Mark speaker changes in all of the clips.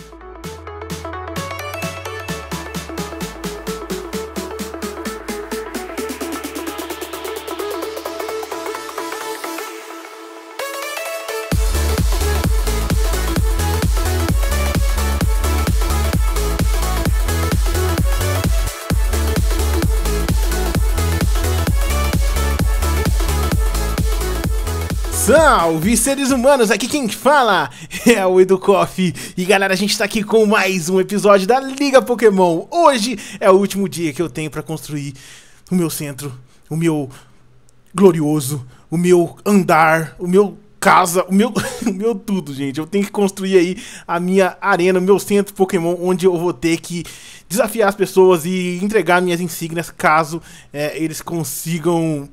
Speaker 1: thank you Salve seres humanos, aqui quem fala é o Educoff E galera, a gente tá aqui com mais um episódio da Liga Pokémon Hoje é o último dia que eu tenho pra construir o meu centro, o meu glorioso, o meu andar, o meu casa, o meu, o meu tudo, gente. Eu tenho que construir aí a minha arena, o meu centro Pokémon, onde eu vou ter que desafiar as pessoas e entregar minhas insígnias caso é, eles consigam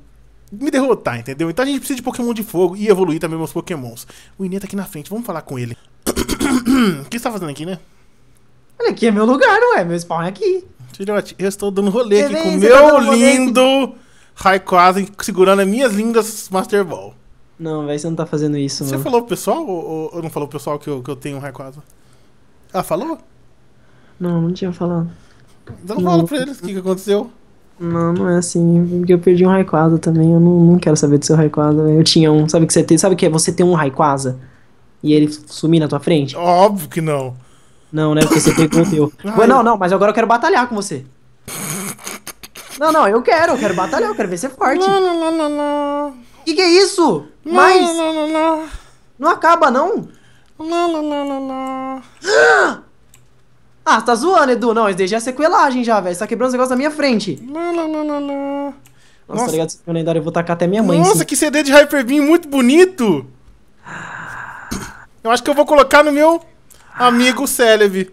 Speaker 1: me derrotar, entendeu? Então a gente precisa de Pokémon de fogo e evoluir também meus Pokémons. O Inê tá aqui na frente, vamos falar com ele. o que você tá fazendo aqui, né? Olha, aqui é meu lugar, não é? Meu spawn é aqui. Filhote, eu estou dando rolê aqui com com meu tá lindo Raikwazen segurando as minhas lindas Master Ball. Não, velho, você não tá fazendo isso, você mano. Você falou pro pessoal ou, ou, não falou pro pessoal que eu, que eu tenho um Raikwazen? Ah, falou? Não, não tinha falado. Então não, não. fala pra eles o que, que aconteceu.
Speaker 2: Não, não é assim. Porque eu perdi um Raikwaza também. Eu não, não quero saber do seu Raikwaza. Eu tinha um. Sabe que você tem? Sabe que é você ter um Raikwaza e ele sumir na tua frente? Óbvio que não. Não, né? Porque você perdeu. o teu. Ai. Não, não, mas agora eu quero batalhar com você. Não, não, eu quero, eu quero batalhar, eu quero ver ser é forte. Não, não, não, não. Que que é isso? Não, mas não, não, não, não. não acaba não? Não, não, não, não. não. Ah! Ah, tá zoando, Edu. Não, isso daí já é sequelagem já, velho. Você tá quebrando os negócios na minha frente.
Speaker 1: Lá, lá, lá, lá, lá. Nossa,
Speaker 2: Nossa, tá ligado? Esse lendário eu vou tacar até minha mãe. Nossa, que CD de Hyper Beam
Speaker 1: muito bonito. Eu acho que eu vou colocar no meu amigo Celebi.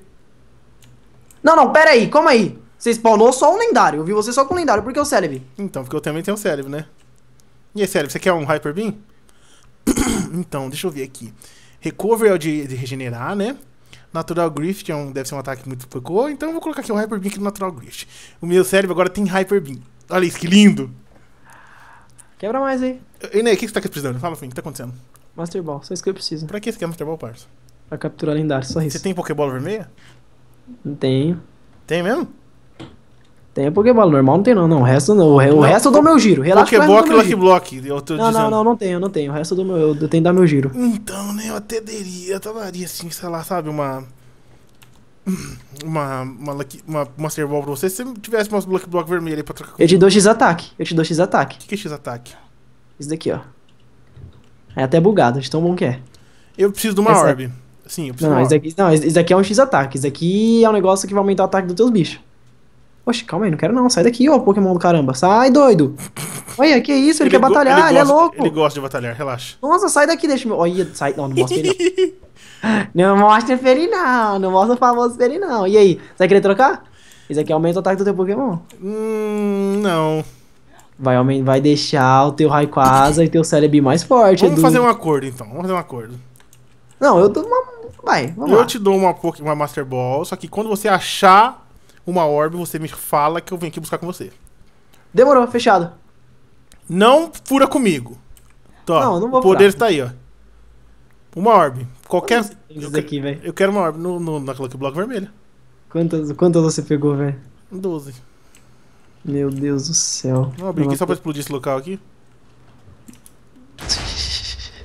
Speaker 1: Não, não, pera aí, calma aí. Você spawnou só um lendário. Eu vi você só com lendário. Por que o Celebi? Então, porque eu também tenho o Celebi, né? E aí, Celebi, você quer um Hyper Beam? então, deixa eu ver aqui. Recover é o de, de regenerar, né? Natural Grift é um, deve ser um ataque muito pouco, então eu vou colocar aqui o um Hyper Beam aqui no Natural Grift. O meu cérebro agora tem Hyper Beam. Olha isso, que lindo! Quebra mais aí. Enei, né, o que você tá precisando? Fala pra mim, o que tá acontecendo? Master Ball, só isso que eu preciso. Pra que você quer Master Ball, parça? Pra capturar lendário, só isso. Você tem Pokébola vermelha? Tenho. Tem mesmo?
Speaker 2: Tem Pokéball, normal não tem não, não. O resto não. O, não, resto eu dou meu giro. Relaxa Pokéblock e Lucky
Speaker 1: Block, eu tô não, dizendo. Não, não, não tenho, não
Speaker 2: tenho. O resto eu dou meu, eu tenho que dar meu giro.
Speaker 1: Então, né, eu até daria, eu até daria assim, sei lá, sabe, uma... Uma, uma, lucky, uma Master Ball pra você, se você tivesse uma Lucky Block vermelha aí pra trocar... Eu te dou
Speaker 2: X-Ataque, eu te dou X-Ataque. O que, que é X-Ataque? Isso daqui, ó. É até bugado, de tão bom que é.
Speaker 1: Eu preciso de uma Essa... Orb. Sim, eu preciso não, de uma não, Isso daqui, não, isso
Speaker 2: daqui é um X-Ataque. Isso daqui é um negócio que vai aumentar o ataque dos teus bichos. Poxa, calma aí, não quero não, sai daqui, ô Pokémon do caramba. Sai, doido! Olha, que isso, ele, ele quer batalhar, ele, ele, é gosta, é louco! Ele gosta de batalhar, relaxa. Nossa, sai daqui, deixa meu. Olha, sai. Não, não mostra ele não. não mostra ele não, não mostra o famoso pra ele não. E aí, você vai querer trocar? Isso aqui aumenta o ataque do teu Pokémon. Hum, não. Vai, vai deixar o teu Raikwaza e teu Celebi mais forte. Vamos Edu. fazer um acordo então, vamos fazer um
Speaker 1: acordo. Não, eu dou uma. Vai, vamos Eu lá. te dou uma, uma Master Ball, só que quando você achar uma orb, você me fala que eu venho aqui buscar com você. Demorou, fechado. Não fura comigo. Tô, não, não vou O poder furar. está aí, ó. Uma orb. Qualquer. Eu, aqui, quero, eu quero uma orb no, no, na Clock Block vermelha.
Speaker 2: Quantas, quantas você pegou, velho? doze Meu Deus do céu. Vou abrir aqui só pra
Speaker 1: explodir esse local aqui.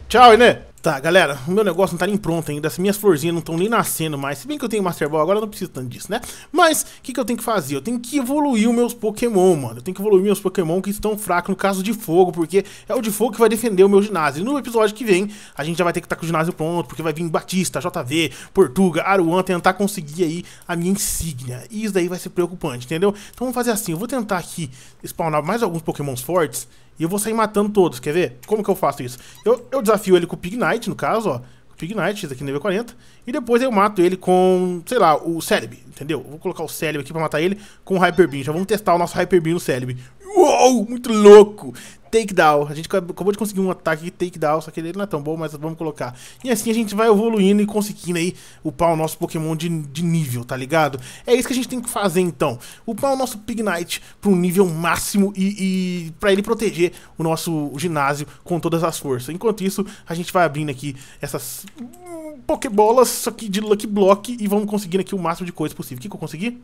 Speaker 1: Tchau, Inê! Tá, galera, o meu negócio não tá nem pronto ainda, as minhas florzinhas não estão nem nascendo mais. Se bem que eu tenho Master Ball agora, eu não preciso tanto disso, né? Mas, o que, que eu tenho que fazer? Eu tenho que evoluir os meus Pokémon, mano. Eu tenho que evoluir meus Pokémon que estão fracos no caso de fogo, porque é o de fogo que vai defender o meu ginásio. E no episódio que vem, a gente já vai ter que estar tá com o ginásio pronto, porque vai vir Batista, JV, Portuga, Aruan, tentar conseguir aí a minha insígnia. E isso daí vai ser preocupante, entendeu? Então vamos fazer assim, eu vou tentar aqui spawnar mais alguns Pokémons fortes e eu vou sair matando todos, quer ver? Como que eu faço isso? Eu, eu desafio ele com o Pignite, no caso, ó. Pignite, esse aqui é nível 40. E depois eu mato ele com, sei lá, o Celebi, entendeu? Vou colocar o Celebi aqui pra matar ele com o Hyper Beam. Já vamos testar o nosso Hyper Beam no Celebi. Uou, muito louco. Takedown. A gente acabou de conseguir um ataque takedown, só que ele não é tão bom, mas vamos colocar. E assim a gente vai evoluindo e conseguindo aí upar o nosso Pokémon de, de nível, tá ligado? É isso que a gente tem que fazer então. Upar o nosso Pignite para um nível máximo e, e para ele proteger o nosso ginásio com todas as forças. Enquanto isso, a gente vai abrindo aqui essas hum, Pokébolas, só que de Lucky Block, e vamos conseguindo aqui o máximo de coisas possível. O que, que eu consegui?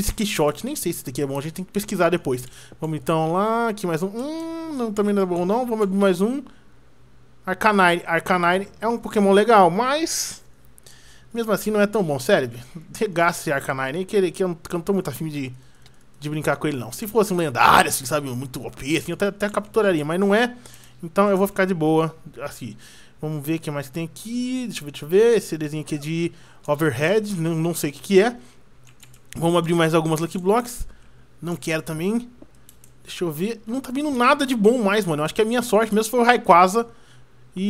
Speaker 1: Pesquishot, nem sei se isso daqui é bom, a gente tem que pesquisar depois. Vamos então lá, aqui mais um. Hum, não, também não é bom não, vamos abrir mais um. Arcanine. Arcanine é um Pokémon legal, mas... Mesmo assim não é tão bom, sério. Regaça Arcanine, nem querer que eu, que eu não tô muito afim de, de brincar com ele não. Se fosse um lendário, assim, sabe, muito OP, assim, eu até, até capturaria, mas não é. Então eu vou ficar de boa, assim... Vamos ver o que mais tem aqui. Deixa eu ver, deixa eu ver. Esse desenho aqui é de overhead, não, não sei o que, que é. Vamos abrir mais algumas Lucky Blocks. Não quero também. Deixa eu ver. Não tá vindo nada de bom mais, mano. Eu acho que a minha sorte mesmo foi o Raikwaza. E,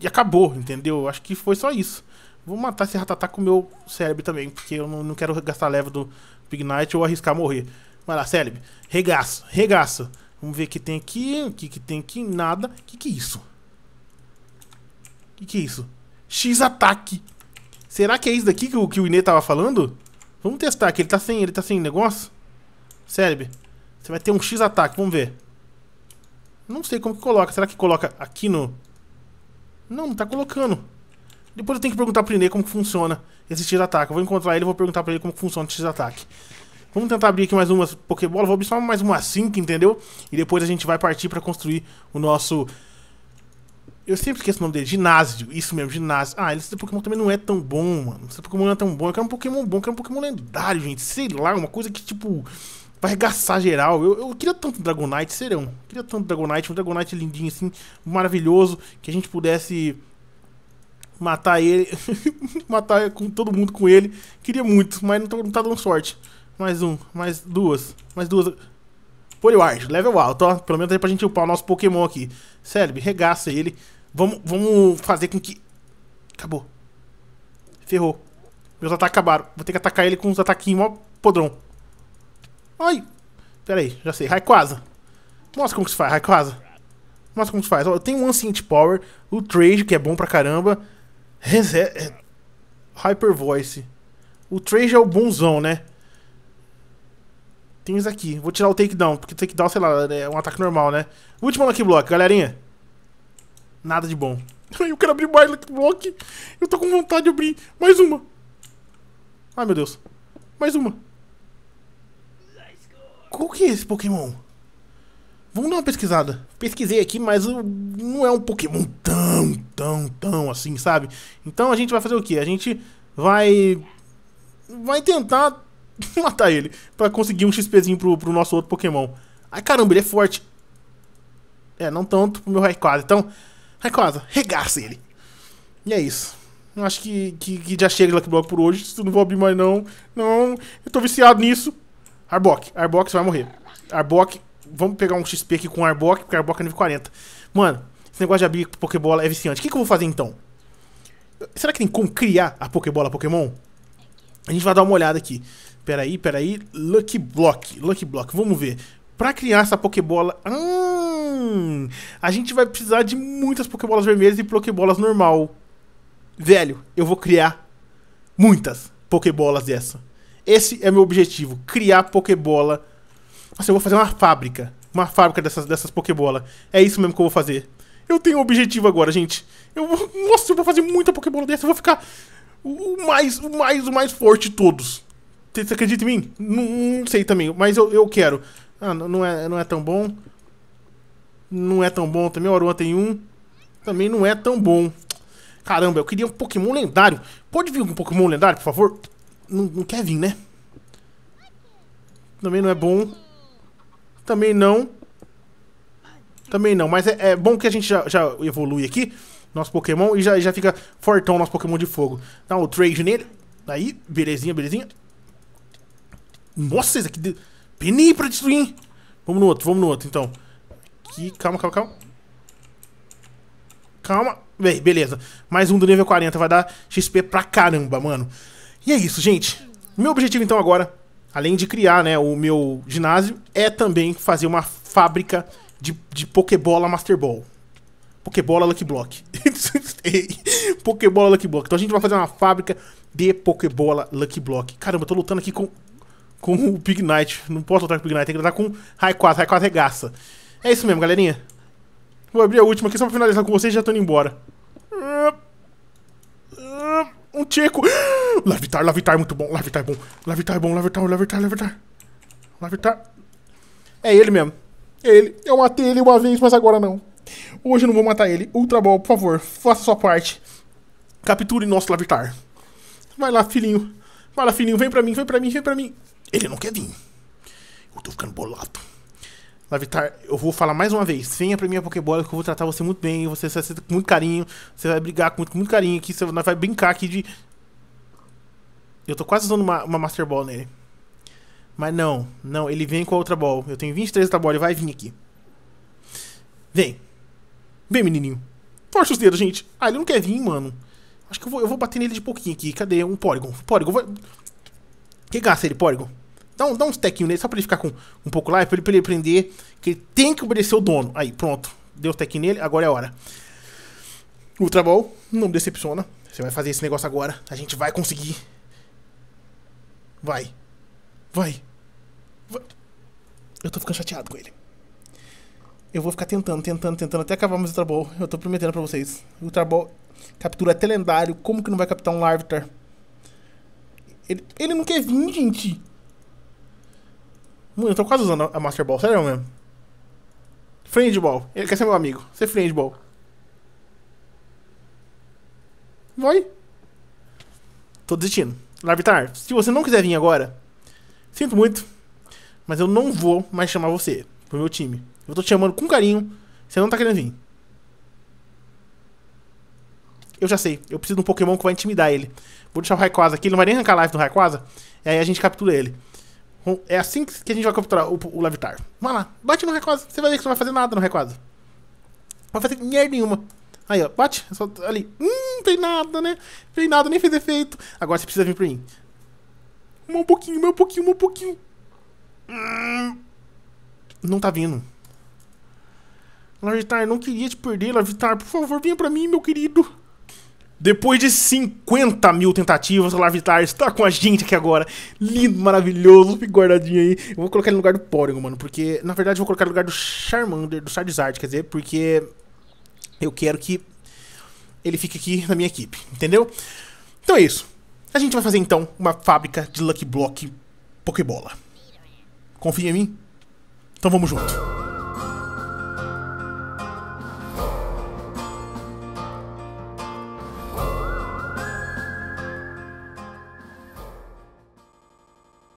Speaker 1: e, e, acabou, entendeu? acho que foi só isso. Vou matar esse Ratatá com o meu cérebro também, porque eu não, não quero gastar leva do Pignite ou arriscar morrer. Vai lá, cérebro. Regaço, regaço. Vamos ver o que tem aqui. O que, que tem aqui? Nada. O que, que é isso? O que, que é isso? X-ataque. Será que é isso daqui que o, que o Inê tava falando? Vamos testar aqui. Ele tá sem, ele tá sem negócio? Cérebro. Você vai ter um X ataque, vamos ver. Não sei como que coloca. Será que coloca aqui no... Não, não tá colocando. Depois eu tenho que perguntar pro Inê como que funciona esse X-ataque. Vou encontrar ele e vou perguntar pra ele como que funciona o X-ataque. Vamos tentar abrir aqui mais umas Pokébola. Vou abrir só mais uma 5, entendeu? E depois a gente vai partir pra construir o nosso eu sempre esqueço o nome dele, ginásio. Isso mesmo, ginásio. Ah, esse Pokémon também não é tão bom, mano. Esse Pokémon não é tão bom. Eu quero um Pokémon bom, eu quero um Pokémon lendário, gente. Sei lá, uma coisa que, tipo, vai arregaçar geral. Eu, eu queria tanto Dragonite, serão. Eu queria tanto Dragonite, um Dragonite lindinho, assim, maravilhoso, que a gente pudesse matar ele, matar com todo mundo com ele. Queria muito, mas não, tô, não tá dando sorte. Mais um, mais duas, mais duas. Poliward, level alto, ó. Pelo menos aí pra gente upar o nosso Pokémon aqui. Cérebro, regaça ele. Vamos, vamos fazer com que... Acabou. Ferrou. Meus ataques acabaram. Vou ter que atacar ele com uns ataquinhos mó podrão. Ai. Pera aí, já sei. Raikwaza. Mostra como que se faz, Raikwaza. Mostra como que se faz. Ó, eu tenho um Ancient Power, o Trade, que é bom pra caramba. É, Hyper Voice. O Trade é o bonzão, né? Tem isso aqui. Vou tirar o takedown, porque o takedown, sei lá, é um ataque normal, né? Último Lucky Block, galerinha. Nada de bom. Eu quero abrir mais Block. Eu tô com vontade de abrir mais uma. Ai, meu Deus. Mais uma. Qual que é esse Pokémon? Vamos dar uma pesquisada. Pesquisei aqui, mas não é um Pokémon tão, tão, tão assim, sabe? Então a gente vai fazer o quê? A gente vai... Vai tentar matar ele pra conseguir um XPzinho pro, pro nosso outro Pokémon. Ai, caramba, ele é forte. É, não tanto pro meu Rayquaza. É então, Raikosa, regaça ele. E é isso. Eu acho que, que, que já chega de Lucky Block por hoje. eu não vou abrir mais, não. Não, eu tô viciado nisso. Arbok, Arbok, você vai morrer. Arbok, vamos pegar um XP aqui com Arbok, porque Arbok é nível 40. Mano, esse negócio de abrir Pokébola é viciante. O que, que eu vou fazer então? Será que tem como criar a Pokébola Pokémon? A gente vai dar uma olhada aqui. Peraí, peraí. Lucky Block, Lucky Block, vamos ver. Para criar essa Pokébola, hum, a gente vai precisar de muitas Pokébolas vermelhas e Pokébolas normal. Velho, eu vou criar muitas Pokébolas dessa. Esse é meu objetivo, criar Pokébola. Nossa, eu vou fazer uma fábrica, uma fábrica dessas, dessas É isso mesmo que eu vou fazer. Eu tenho um objetivo agora, gente. Eu vou, nossa, eu vou fazer muita Pokébola dessa, eu vou ficar o mais, o mais, o mais forte de todos. Você acredita em mim? Não, não sei também, mas eu, eu quero. Ah, não é, não é tão bom. Não é tão bom também. O Aruan tem um. Também não é tão bom. Caramba, eu queria um Pokémon lendário. Pode vir um Pokémon lendário, por favor? Não, não quer vir, né? Também não é bom. Também não. Também não, mas é, é bom que a gente já, já, evolui aqui nosso Pokémon e já, já fica fortão nosso Pokémon de fogo. Dá um trade nele. Aí, belezinha, belezinha. Nossa, esse aqui... De... Peni pra destruir. Vamos no outro, vamos no outro, então. Aqui, calma, calma, calma. Calma. Véi, beleza. Mais um do nível 40. Vai dar XP pra caramba, mano. E é isso, gente. Meu objetivo, então, agora, além de criar né, o meu ginásio, é também fazer uma fábrica de, de Pokébola Master Ball. Pokébola Lucky Block. Pokébola Lucky Block. Então a gente vai fazer uma fábrica de Pokébola Lucky Block. Caramba, eu tô lutando aqui com com o Pig Knight. Não posso lutar com o Pig Knight, tem que lutar com Rai 4. Rai 4 regaça. É isso mesmo, galerinha. Vou abrir a última aqui só pra finalizar com vocês e já tô indo embora. Um tcheco. Lavitar, Lavitar, muito bom. Lavitar é bom. Lavitar é bom, Lavitar, Lavitar, Lavitar. Lavitar. É ele mesmo. É ele. Eu matei ele uma vez, mas agora não. Hoje eu não vou matar ele. Ultra Ball, por favor, faça sua parte. Capture nosso Lavitar. Vai lá, filhinho. Vai lá, filhinho. Vem pra mim, vem pra mim, vem pra mim. Ele não quer vir. Eu tô ficando bolado. Lavitar, eu vou falar mais uma vez. Venha pra minha Pokébola que eu vou tratar você muito bem. Você vai ser com muito carinho. Você vai brigar com muito, muito carinho aqui. Você vai brincar aqui de. Eu tô quase usando uma, uma Master Ball nele. Mas não, não, ele vem com a outra Ball. Eu tenho 23 outra Ball, ele vai vir aqui. Vem. Vem, menininho. Força os dedos, gente. Ah, ele não quer vir, mano. Acho que eu vou, eu vou bater nele de pouquinho aqui. Cadê? Um Porygon. Porygon, vai... Que gasta ele, Porygon? Dá, um, dá uns tequinhos nele, só pra ele ficar com um pouco lá, pra ele, pra ele aprender que ele tem que obedecer o dono. Aí, pronto. Deu os tequinhos nele, agora é a hora. Ultra Ball, não decepciona. Você vai fazer esse negócio agora. A gente vai conseguir. Vai. Vai. vai. Eu tô ficando chateado com ele. Eu vou ficar tentando, tentando, tentando até acabar mais Ultra Ball. Eu tô prometendo pra vocês. Ultra Ball captura até lendário. Como que não vai captar um Larvitar? Ele, ele não quer vir, gente. Mano, eu tô quase usando a Master Ball, sério mesmo. Friendball. Ele quer ser meu amigo. Ser Friendball. Vai. Tô desistindo. Larvitar, se você não quiser vir agora, sinto muito, mas eu não vou mais chamar você pro meu time. Eu tô te chamando com carinho, você não tá querendo vir. Eu já sei, eu preciso de um Pokémon que vai intimidar ele. Vou deixar o Rayquaza aqui, ele não vai nem arrancar a live do Rayquaza. E aí a gente captura ele. É assim que a gente vai capturar o, o Lavitar. Vai lá, bate no Rayquaza. Você vai ver que você não vai fazer nada no Rayquaza. Não vai fazer merda nenhuma. Aí, ó, bate. É só, ali. Hum, não tem nada, né? Não tem nada, nem fez efeito. Agora você precisa vir pra mim. Um pouquinho, um pouquinho, um pouquinho. Hum, não tá vindo. Lavitar, não queria te perder, Lavitar. Por favor, venha pra mim, meu querido. Depois de 50 mil tentativas, o Larvitar está com a gente aqui agora. Lindo, maravilhoso, fica guardadinho aí. Eu vou colocar ele no lugar do Porygon, mano, porque... Na verdade, eu vou colocar ele no lugar do Charmander, do Charizard, quer dizer, porque... Eu quero que ele fique aqui na minha equipe, entendeu? Então é isso. A gente vai fazer, então, uma fábrica de Lucky Block Pokébola. Confia em mim? Então vamos junto.